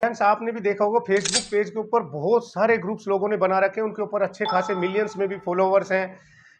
friends आपने भी देखा होगा फेसबुक पेज के ऊपर बहुत सारे ग्रुप्स लोगों ने बना रखे हैं उनके ऊपर अच्छे खासे मिलियंस में भी फॉलोवर्स हैं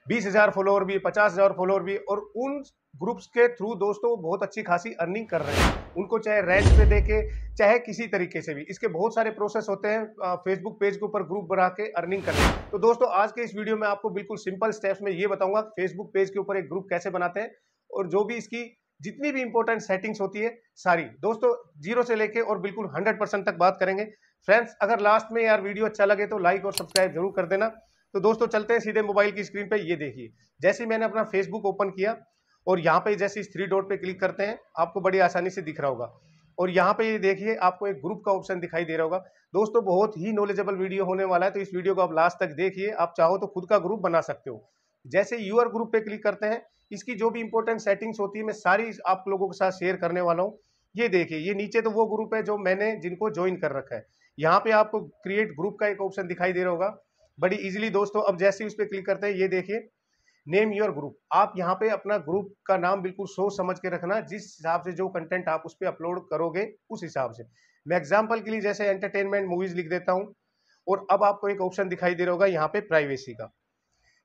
बीस हज़ार फॉलोअर भी पचास हज़ार फॉलोअर भी और उन ग्रुप्स के थ्रू दोस्तों बहुत अच्छी खासी अर्निंग कर रहे हैं उनको चाहे रेंट पे दे के चाहे किसी तरीके से भी इसके बहुत सारे प्रोसेस होते हैं फेसबुक पेज के ऊपर ग्रुप बना के अर्निंग करने तो दोस्तों आज के इस वीडियो में आपको बिल्कुल सिंपल स्टेप्स में ये बताऊंगा फेसबुक पेज के ऊपर एक ग्रुप कैसे बनाते हैं और जो भी इसकी जितनी भी इंपॉर्टेंट सेटिंग्स होती है सारी दोस्तों जीरो से लेके और बिल्कुल हंड्रेड परसेंट तक बात करेंगे फ्रेंड्स अगर लास्ट में यार वीडियो अच्छा लगे तो लाइक और सब्सक्राइब जरूर कर देना तो दोस्तों चलते हैं सीधे मोबाइल की स्क्रीन पे ये देखिए जैसे मैंने अपना फेसबुक ओपन किया और यहाँ पे जैसे इस थ्री डॉट पे क्लिक करते हैं आपको बड़ी आसानी से दिख रहा होगा और यहाँ पे ये देखिए आपको एक ग्रुप का ऑप्शन दिखाई दे रहा होगा दोस्तों बहुत ही नॉलेजेबल वीडियो होने वाला है तो इस वीडियो को आप लास्ट तक देखिए आप चाहो तो खुद का ग्रुप बना सकते हो जैसे यूअर ग्रुप पे क्लिक करते हैं इसकी जो भी इंपॉर्टेंट सेटिंग्स होती है मैं सारी आप लोगों के साथ शेयर करने वाला हूँ ये देखिए ये नीचे तो वो ग्रुप है जो मैंने जिनको ज्वाइन कर रखा है यहाँ पे आपको क्रिएट ग्रुप का एक ऑप्शन दिखाई दे रहा होगा बड़ी इजीली दोस्तों अब जैसे ही उस पर क्लिक करते हैं ये देखिए नेम योर ग्रुप आप यहाँ पे अपना ग्रुप का नाम बिल्कुल सोच समझ के रखना जिस हिसाब से जो कंटेंट आप उस पर अपलोड करोगे उस हिसाब से मैं एग्जाम्पल के लिए जैसे एंटरटेनमेंट मूवीज लिख देता हूँ और अब आपको एक ऑप्शन दिखाई दे रहा होगा यहाँ पे प्राइवेसी का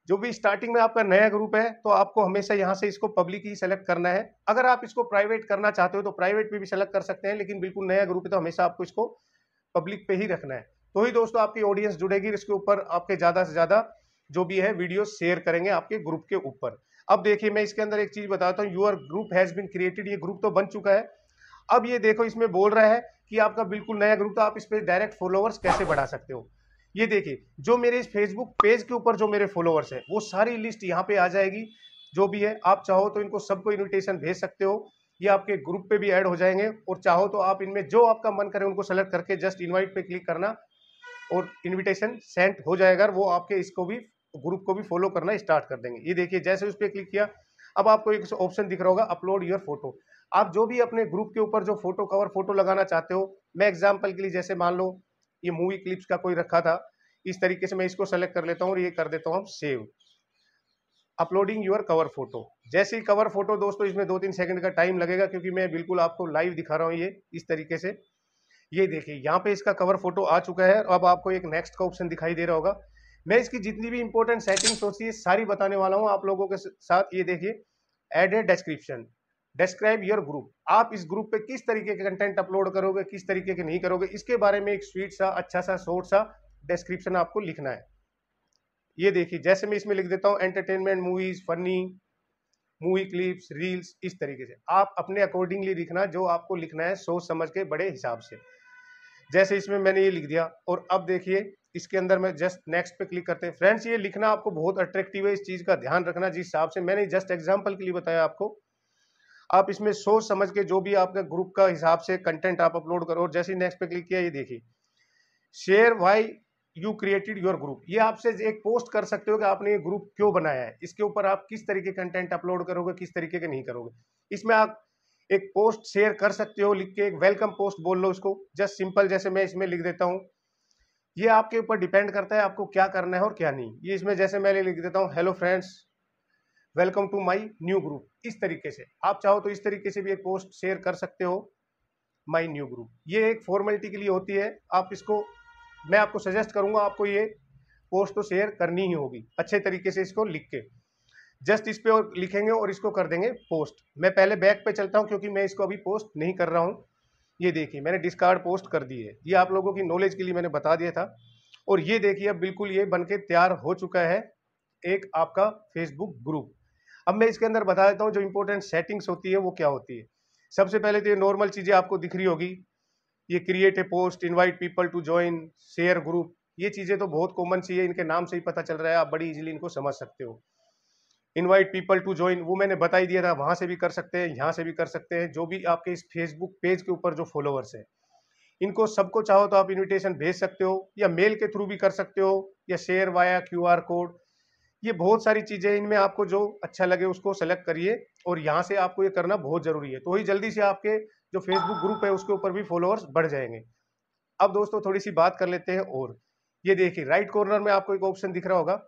जो भी स्टार्टिंग में आपका नया ग्रुप है तो आपको हमेशा यहाँ से इसको पब्लिक ही सेलेक्ट करना है अगर आप इसको प्राइवेट करना चाहते हो तो प्राइवेट में भी सेलेक्ट कर सकते हैं लेकिन बिल्कुल नया ग्रुप है तो हमेशा आपको इसको पब्लिक पे ही रखना है तो ही दोस्तों आपकी ऑडियंस जुड़ेगी इसके ऊपर आपके ज़्यादा से ज़्यादा जो भी है वीडियो शेयर करेंगे आपके ग्रुप के ऊपर अब देखिए मैं इसके अंदर एक चीज़ बताता हूँ your group has been created ये ग्रुप तो बन चुका है अब ये देखो इसमें बोल रहा है कि आपका बिल्कुल नया ग्रुप तो आप इस पर डायरेक्ट फॉलोअर्स कैसे बढ़ा सकते हो ये देखिए जो मेरे इस फेसबुक पेज के ऊपर जो मेरे फॉलोअर्स हैं वो सारी लिस्ट यहाँ पे आ जाएगी जो भी है आप चाहो तो इनको सबको इन्विटेशन भेज सकते हो ये आपके ग्रुप पे भी ऐड हो जाएंगे और चाहो तो आप इनमें जो आपका मन करे उनको सेलेक्ट करके जस्ट इनवाइट पे क्लिक करना और इनविटेशन सेंड हो जाएगा वो आपके इसको भी ग्रुप को भी फॉलो करना स्टार्ट कर देंगे ये देखिए जैसे उस पर क्लिक किया अब आपको एक ऑप्शन दिख रहा होगा अपलोड योर फोटो आप जो भी अपने ग्रुप के ऊपर जो फोटो कवर फोटो लगाना चाहते हो मैं एग्जाम्पल के लिए जैसे मान लो ये मूवी क्लिप्स का कोई रखा था इस तरीके से मैं इसको सेलेक्ट कर लेता हूँ और ये कर देता हूँ हम save uploading your cover photo जैसे ही कवर फोटो दोस्तों इसमें दो तीन सेकंड का टाइम लगेगा क्योंकि मैं बिल्कुल आपको लाइव दिखा रहा हूँ ये इस तरीके से ये देखिए यहाँ पे इसका कवर फोटो आ चुका है अब आपको एक नेक्स्ट का ऑप्शन दिखाई दे रहा होगा मैं इसकी जितनी भी इंपॉर्टेंट सेटिंग्स होती है सारी बताने वाला हूँ आप लोगों के साथ ये देखिए add a description describe your group आप इस ग्रुप पे किस तरीके के कंटेंट अपलोड करोगे किस तरीके के नहीं करोगे इसके बारे में एक स्वीट सा अच्छा सा शॉर्ट सा डिस्क्रिप्शन आपको लिखना है ये देखिए जैसे मैं इसमें लिख देता हूँ entertainment movies funny movie clips reels इस तरीके से आप अपने अकॉर्डिंगली लिखना जो आपको लिखना है सोच समझ के बड़े हिसाब से जैसे इसमें मैंने ये लिख दिया और अब देखिए इसके अंदर मैं जस्ट नेक्स्ट पे क्लिक करते हैं फ्रेंड्स ये लिखना आपको बहुत अट्रैक्टिव है इस चीज़ का ध्यान रखना जिस हिसाब से मैंने जस्ट एग्जाम्पल के लिए बताया आपको आप इसमें सोच समझ के जो भी आपका ग्रुप का हिसाब से कंटेंट आप अपलोड करो और जैसे ही नेक्स्ट पे क्लिक किया ये देखिए share why you created your group ये आपसे एक पोस्ट कर सकते हो कि आपने ये ग्रुप क्यों बनाया है इसके ऊपर आप किस तरीके कंटेंट अपलोड करोगे किस तरीके के नहीं करोगे इसमें आप एक पोस्ट शेयर कर सकते हो लिख के एक वेलकम पोस्ट बोल लो उसको जस्ट सिंपल जैसे मैं इसमें लिख देता हूँ ये आपके ऊपर डिपेंड करता है आपको क्या करना है और क्या नहीं ये इसमें जैसे मैं लिख देता हूँ hello friends welcome to my new group इस तरीके से आप चाहो तो इस तरीके से भी एक पोस्ट शेयर कर सकते हो माई न्यू ग्रुप ये एक फॉर्मेलिटी के लिए होती है आप इसको मैं आपको सजेस्ट करूंगा आपको ये पोस्ट तो शेयर करनी ही होगी अच्छे तरीके से इसको लिख के जस्ट इस पर लिखेंगे और इसको कर देंगे पोस्ट मैं पहले बैक पे चलता हूँ क्योंकि मैं इसको अभी पोस्ट नहीं कर रहा हूँ ये देखिए मैंने डिस्कार्ड पोस्ट कर दी है ये आप लोगों की नॉलेज के लिए मैंने बता दिया था और ये देखिए अब बिल्कुल ये बन के तैयार हो चुका है एक आपका फेसबुक ग्रुप अब मैं इसके अंदर बता देता हूँ जो इंपॉर्टेंट सेटिंग्स होती है वो क्या होती है सबसे पहले तो ये नॉर्मल चीज़ें आपको दिख रही होगी ये create a post invite people to join share group ये चीज़ें तो बहुत कॉमन सी है इनके नाम से ही पता चल रहा है आप बड़ी इजीली इनको समझ सकते हो इनवाइट पीपल टू ज्वाइन वो मैंने बता ही दिया था वहाँ से भी कर सकते हैं यहाँ से भी कर सकते हैं जो भी आपके इस फेसबुक पेज के ऊपर जो फॉलोअर्स हैं इनको सबको चाहो तो आप इनविटेशन भेज सकते हो या मेल के थ्रू भी कर सकते हो या शेयर वाया क्यूआर कोड ये बहुत सारी चीज़ें इनमें आपको जो अच्छा लगे उसको सेलेक्ट करिए और यहाँ से आपको ये करना बहुत ज़रूरी है तो ही जल्दी से आपके जो फेसबुक ग्रुप है उसके ऊपर भी फॉलोअर्स बढ़ जाएंगे अब दोस्तों थोड़ी सी बात कर लेते हैं और ये देखिए राइट कॉर्नर में आपको एक ऑप्शन दिख रहा होगा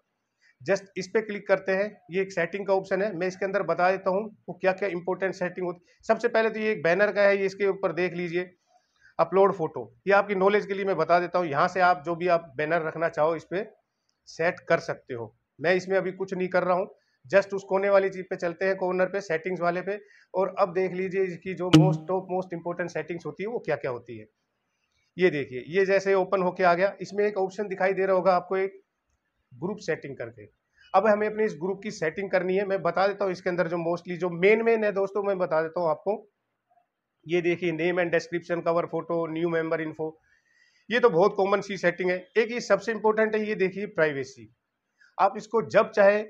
जस्ट इस पर क्लिक करते हैं ये एक सेटिंग का ऑप्शन है मैं इसके अंदर बता देता हूँ वो क्या क्या इंपॉर्टेंट सेटिंग होती सबसे पहले तो ये एक बैनर का है ये इसके ऊपर देख लीजिए अपलोड फोटो ये आपकी नॉलेज के लिए मैं बता देता हूँ यहाँ से आप जो भी आप बैनर रखना चाहो इस पर सेट कर सकते हो मैं इसमें अभी कुछ नहीं कर रहा हूँ जस्ट उस कोने वाली चीज़ पे चलते हैं कॉर्नर पे सेटिंग्स वाले पे और अब देख लीजिए इसकी जो most top most important settings होती है वो क्या क्या होती है ये देखिए ये जैसे ओपन होके आ गया इसमें एक ऑप्शन दिखाई दे रहा होगा आपको एक ग्रुप सेटिंग करके अब हमें अपने इस ग्रुप की सेटिंग करनी है मैं बता देता हूँ इसके अंदर जो मोस्टली जो मेन मेन है दोस्तों मैं बता देता हूँ आपको ये देखिए name and description cover photo new member info ये तो बहुत कॉमन सी सेटिंग है एक ये सबसे इंपॉर्टेंट है ये देखिए प्राइवेसी आप इसको जब चाहे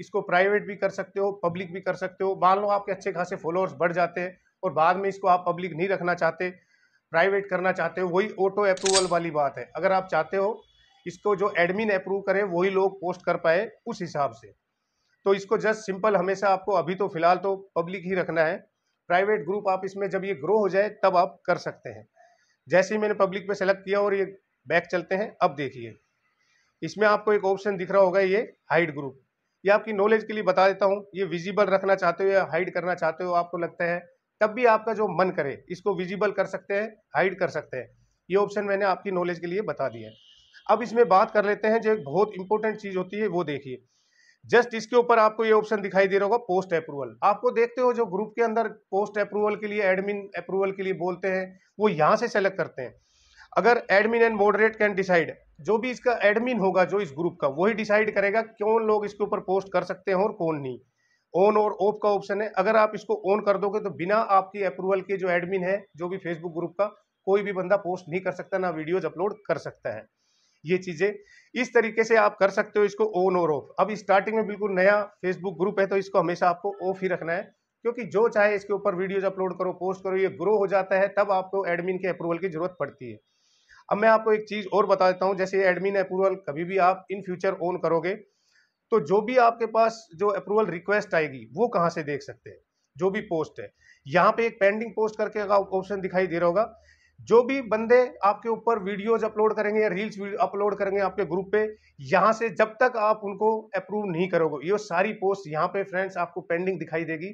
इसको प्राइवेट भी कर सकते हो पब्लिक भी कर सकते हो मान लो आपके अच्छे खासे फॉलोअर्स बढ़ जाते हैं और बाद में इसको आप पब्लिक नहीं रखना चाहते प्राइवेट करना चाहते हो वही ऑटो अप्रूवल वाली बात है अगर आप चाहते हो इसको जो एडमिन अप्रूव करे वही लोग पोस्ट कर पाए उस हिसाब से तो इसको जस्ट सिंपल हमेशा आपको अभी तो फिलहाल तो पब्लिक ही रखना है प्राइवेट ग्रुप आप इसमें जब ये ग्रो हो जाए तब आप कर सकते हैं जैसे ही मैंने पब्लिक पे सेलेक्ट किया और ये बैक चलते हैं अब देखिए इसमें आपको एक ऑप्शन दिख रहा होगा ये हाइड ग्रुप ये आपकी नॉलेज के लिए बता देता हूँ ये विजिबल रखना चाहते हो या हाइड करना चाहते हो आपको लगता है तब भी आपका जो मन करे इसको विजिबल कर सकते हैं हाइड कर सकते हैं ये ऑप्शन मैंने आपकी नॉलेज के लिए बता दिया है अब इसमें बात कर लेते हैं जो एक बहुत इंपॉर्टेंट चीज़ होती है वो देखिए जस्ट इसके ऊपर आपको ये ऑप्शन दिखाई दे रहा होगा पोस्ट अप्रूवल आपको देखते हो जो ग्रुप के अंदर पोस्ट अप्रूवल के लिए एडमिन अप्रूवल के लिए बोलते हैं वो यहाँ से सेलेक्ट करते हैं अगर admin and moderate can decide जो भी इसका एडमिन होगा जो इस ग्रुप का वही डिसाइड करेगा कौन लोग इसके ऊपर पोस्ट कर सकते हैं और कौन नहीं ऑन और ऑफ का ऑप्शन है अगर आप इसको ऑन कर दोगे तो बिना आपकी अप्रूवल के जो एडमिन है जो भी फेसबुक ग्रुप का कोई भी बंदा पोस्ट नहीं कर सकता ना वीडियोज अपलोड कर सकता है ये चीज़ें इस तरीके से आप कर सकते हो इसको ऑन और ऑफ अब स्टार्टिंग में बिल्कुल नया फेसबुक ग्रुप है तो इसको हमेशा आपको ऑफ ही रखना है क्योंकि जो चाहे इसके ऊपर वीडियोज अपलोड करो पोस्ट करो ये ग्रो हो जाता है तब आपको एडमिन के अप्रूवल की जरूरत पड़ती है अब मैं आपको एक चीज़ और बता देता हूँ जैसे एडमिन अप्रूवल कभी भी आप इन फ्यूचर ऑन करोगे तो जो भी आपके पास जो अप्रूवल रिक्वेस्ट आएगी वो कहाँ से देख सकते हैं जो भी पोस्ट है यहाँ पे एक पेंडिंग पोस्ट करके ऑप्शन दिखाई दे रहा होगा जो भी बंदे आपके ऊपर वीडियोज अपलोड करेंगे या रील्स अपलोड करेंगे आपके ग्रुप पे यहाँ से जब तक आप उनको अप्रूव नहीं करोगे ये सारी पोस्ट यहाँ पे फ्रेंड्स आपको पेंडिंग दिखाई देगी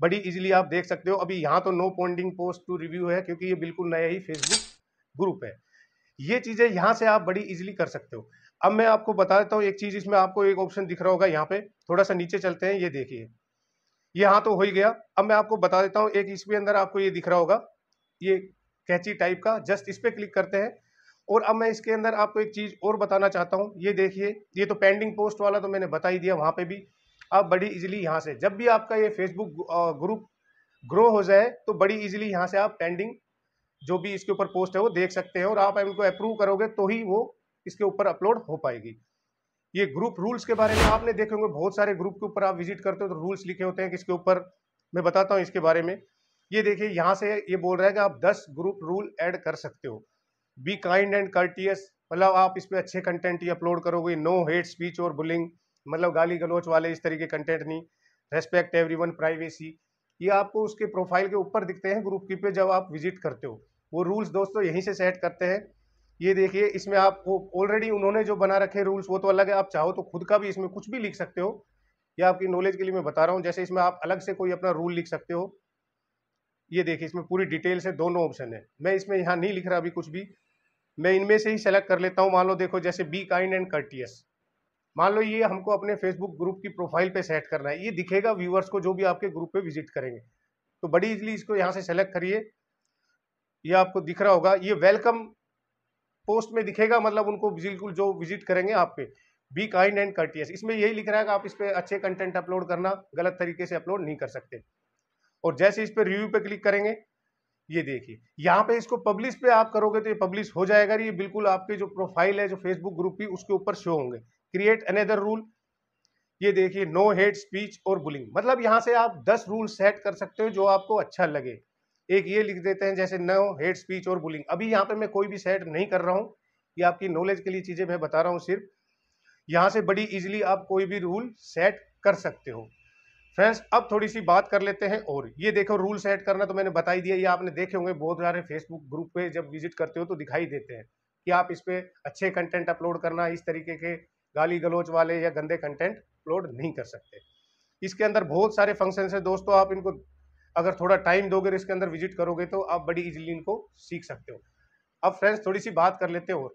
बड़ी इजीली आप देख सकते हो अभी यहाँ तो no pending post to review है क्योंकि ये बिल्कुल नया ही फेसबुक ग्रुप है ये चीज़ें यहाँ से आप बड़ी इजिली कर सकते हो अब मैं आपको बता देता हूँ एक चीज़ इसमें आपको एक ऑप्शन दिख रहा होगा यहाँ पे थोड़ा सा नीचे चलते हैं ये देखिए यहाँ तो हो ही गया अब मैं आपको बता देता हूँ एक इसके अंदर आपको ये दिख रहा होगा ये कैची टाइप का जस्ट इस पर क्लिक करते हैं और अब मैं इसके अंदर आपको एक चीज़ और बताना चाहता हूँ ये देखिए ये तो पेंडिंग पोस्ट वाला तो मैंने बता ही दिया वहाँ पर भी आप बड़ी इजिली यहाँ से जब भी आपका ये फेसबुक ग्रुप ग्रो हो जाए तो बड़ी इजिली यहाँ से आप पेंडिंग जो भी इसके ऊपर पोस्ट है वो देख सकते हैं और आप इनको अप्रूव करोगे तो ही वो इसके ऊपर अपलोड हो पाएगी ये ग्रुप रूल्स के बारे में आपने देखे होंगे बहुत सारे ग्रुप के ऊपर आप विजिट करते हो तो रूल्स लिखे होते हैं किसके ऊपर मैं बताता हूँ इसके बारे में ये देखिए यहाँ से ये बोल रहा है कि आप दस ग्रुप रूल ऐड कर सकते हो बी काइंड एंड कर्टियस मतलब आप इस पर अच्छे कंटेंट ही अपलोड करोगे नो हेट स्पीच और बुलिंग मतलब गाली गलोच वाले इस तरीके कंटेंट नहीं रेस्पेक्ट एवरी वन प्राइवेसी ये आपको उसके प्रोफाइल के ऊपर दिखते हैं ग्रुप की पे जब आप विजिट करते हो वो रूल्स दोस्तों यहीं से सेट करते हैं ये देखिए इसमें आप वो ऑलरेडी उन्होंने जो बना रखे रूल्स वो तो अलग है आप चाहो तो खुद का भी इसमें कुछ भी लिख सकते हो या आपकी नॉलेज के लिए मैं बता रहा हूँ जैसे इसमें आप अलग से कोई अपना रूल लिख सकते हो ये देखिए इसमें पूरी डिटेल से दोनों ऑप्शन है मैं इसमें यहाँ नहीं लिख रहा अभी कुछ भी मैं इनमें से ही सेलेक्ट कर लेता हूँ मान लो देखो जैसे बी काइंड एंड कर्टियस मान लो ये हमको अपने फेसबुक ग्रुप की प्रोफाइल पे सेट करना है ये दिखेगा व्यूवर्स को जो भी आपके ग्रुप पे विजिट करेंगे तो बड़ी इजली इसको यहाँ से सेलेक्ट करिए ये आपको दिख रहा होगा ये वेलकम पोस्ट में दिखेगा मतलब उनको बिल्कुल जो विजिट करेंगे आप पे बी काइंड एंड कर्टियस इसमें यही लिख रहा है कि आप इस पर अच्छे कंटेंट अपलोड करना गलत तरीके से अपलोड नहीं कर सकते और जैसे इस पर रिव्यू पे क्लिक करेंगे ये देखिए यहाँ पे इसको पब्लिश पे आप करोगे तो ये पब्लिश हो जाएगा ये बिल्कुल आपके जो प्रोफाइल है जो फेसबुक ग्रुप की उसके ऊपर शो होंगे क्रिएट अनदर रूल ये देखिए नो हेड स्पीच और बुलिंग मतलब यहाँ से आप दस रूल सेट कर सकते हो जो आपको अच्छा लगे एक ये लिख देते हैं जैसे नो हेड स्पीच और बुलिंग अभी यहाँ पे मैं कोई भी सेट नहीं कर रहा हूँ ये आपकी नॉलेज के लिए चीज़ें मैं बता रहा हूँ सिर्फ यहाँ से बड़ी इजीली आप कोई भी रूल सेट कर सकते हो फ्रेंड्स अब थोड़ी सी बात कर लेते हैं और ये देखो रूल सेट करना तो मैंने बताई दिया ये आपने देखे होंगे बहुत सारे फेसबुक ग्रुप पे जब विजिट करते हो तो दिखाई देते हैं कि आप इस पर अच्छे कंटेंट अपलोड करना इस तरीके के गाली गलोच वाले या गंदे कंटेंट अपलोड नहीं कर सकते इसके अंदर बहुत सारे फंक्शन है दोस्तों आप इनको अगर थोड़ा टाइम दोगे इसके अंदर विजिट करोगे तो आप बड़ी इजीली इनको सीख सकते हो अब फ्रेंड्स थोड़ी सी बात कर लेते हो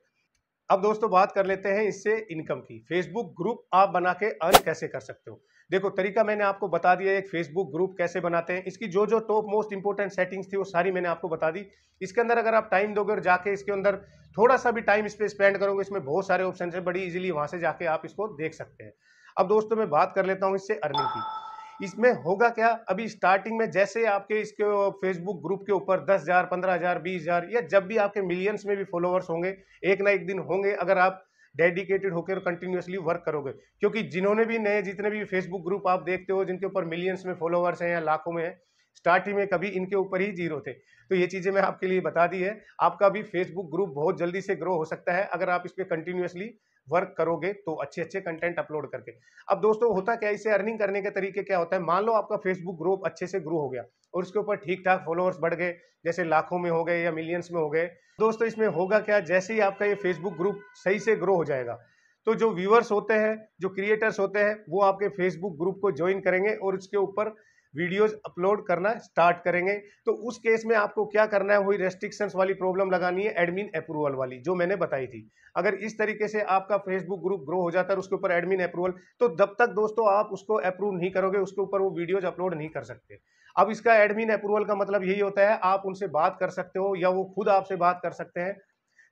अब दोस्तों बात कर लेते हैं इससे इनकम की फेसबुक ग्रुप आप बना के अर्न कैसे कर सकते हो देखो तरीका मैंने आपको बता दिया एक फेसबुक ग्रुप कैसे बनाते हैं इसकी जो जो टॉप मोस्ट इंपॉर्टेंट सेटिंग्स थी वो सारी मैंने आपको बता दी इसके अंदर अगर आप टाइम दोगे और जाके इसके अंदर थोड़ा सा भी टाइम इस पर स्पेंड करोगे इसमें बहुत सारे ऑप्शन है बड़ी इजिली वहाँ से जाके आप इसको देख सकते हैं अब दोस्तों मैं बात कर लेता हूँ इससे अर्निंग की इसमें होगा क्या अभी स्टार्टिंग में जैसे आपके इसके फेसबुक ग्रुप के ऊपर दस हज़ार पंद्रह हज़ार बीस हज़ार या जब भी आपके मिलियंस में भी फॉलोअर्स होंगे एक ना एक दिन होंगे अगर आप डेडिकेटेड होकर कंटिन्यूसली वर्क करोगे क्योंकि जिन्होंने भी नए जितने भी फेसबुक ग्रुप आप देखते हो जिनके ऊपर मिलियंस में फॉलोअर्स हैं या लाखों में हैं स्टार्टिंग में कभी इनके ऊपर ही जीरो थे तो ये चीज़ें मैं आपके लिए बता दी है आपका भी फेसबुक ग्रुप बहुत जल्दी से ग्रो हो सकता है अगर आप इस पर कंटिन्यूसली वर्क करोगे तो अच्छे अच्छे कंटेंट अपलोड करके अब दोस्तों होता क्या इसे अर्निंग करने के तरीके क्या होता है मान लो आपका फेसबुक ग्रुप अच्छे से ग्रो हो गया और उसके ऊपर ठीक ठाक फॉलोअर्स बढ़ गए जैसे लाखों में हो गए या मिलियंस में हो गए दोस्तों इसमें होगा क्या जैसे ही आपका ये फेसबुक ग्रुप सही से ग्रो हो जाएगा तो जो व्यूअर्स होते हैं जो क्रिएटर्स होते हैं वो आपके फेसबुक ग्रुप को ज्वाइन करेंगे और उसके ऊपर वीडियोस अपलोड करना स्टार्ट करेंगे तो उस केस में आपको क्या करना है वही रेस्ट्रिक्शंस वाली प्रॉब्लम लगानी है एडमिन अप्रूवल वाली जो मैंने बताई थी अगर इस तरीके से आपका फेसबुक ग्रुप ग्रो हो जाता है उसके ऊपर एडमिन अप्रूवल तो जब तक दोस्तों आप उसको अप्रूव नहीं करोगे उसके ऊपर वो वीडियोज अपलोड नहीं कर सकते अब इसका एडमिन अप्रूवल का मतलब यही होता है आप उनसे बात कर सकते हो या वो खुद आपसे बात कर सकते हैं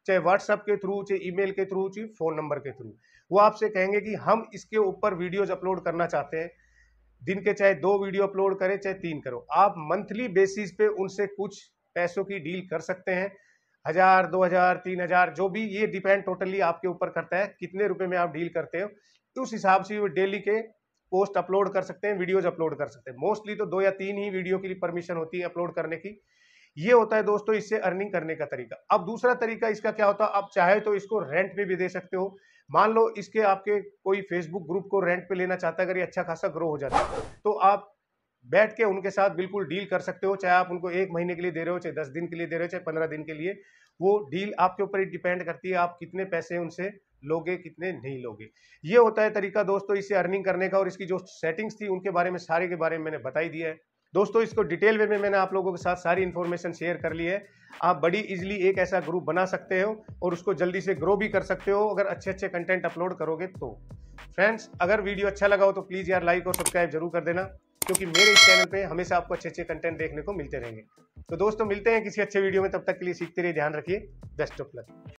चाहे व्हाट्सअप के थ्रू चाहे ईमेल के थ्रू चाहे फ़ोन नंबर के थ्रू वो आपसे कहेंगे कि हम इसके ऊपर वीडियोज अपलोड करना चाहते हैं दिन के चाहे दो वीडियो अपलोड करें चाहे तीन करो आप मंथली बेसिस पे उनसे कुछ पैसों की डील कर सकते हैं हज़ार दो हज़ार तीन हज़ार जो भी ये डिपेंड टोटली आपके ऊपर करता है कितने रुपए में आप डील करते हो तो उस हिसाब से वो डेली के पोस्ट अपलोड कर सकते हैं वीडियोज अपलोड कर सकते हैं मोस्टली तो दो या तीन ही वीडियो के लिए परमिशन होती है अपलोड करने की ये होता है दोस्तों इससे अर्निंग करने का तरीका अब दूसरा तरीका इसका क्या होता है आप चाहे तो इसको रेंट पे भी दे सकते हो मान लो इसके आपके कोई फेसबुक ग्रुप को रेंट पे लेना चाहता है अगर ये अच्छा खासा ग्रो हो जाता है तो आप बैठ के उनके साथ बिल्कुल डील कर सकते हो चाहे आप उनको एक महीने के लिए दे रहे हो चाहे दस दिन के लिए दे रहे हो चाहे पंद्रह दिन के लिए वो डील आपके ऊपर ही डिपेंड करती है आप कितने पैसे उनसे लोगे कितने नहीं लोगे ये होता है तरीका दोस्तों इसे अर्निंग करने का और इसकी जो सेटिंग्स थी उनके बारे में सारे के बारे में मैंने बताई दिया है दोस्तों इसको डिटेल वे में मैंने आप लोगों के साथ सारी इन्फॉर्मेशन शेयर कर ली है आप बड़ी इजीली एक ऐसा ग्रुप बना सकते हो और उसको जल्दी से ग्रो भी कर सकते हो अगर अच्छे अच्छे कंटेंट अपलोड करोगे तो फ्रेंड्स अगर वीडियो अच्छा लगा हो तो प्लीज़ यार लाइक और सब्सक्राइब जरूर कर देना क्योंकि मेरे इस चैनल पे हमेशा आपको अच्छे अच्छे कंटेंट देखने को मिलते रहेंगे तो दोस्तों मिलते हैं किसी अच्छे वीडियो में तब तक के लिए सीखते रहिए ध्यान रखिए बेस्ट ऑफ लक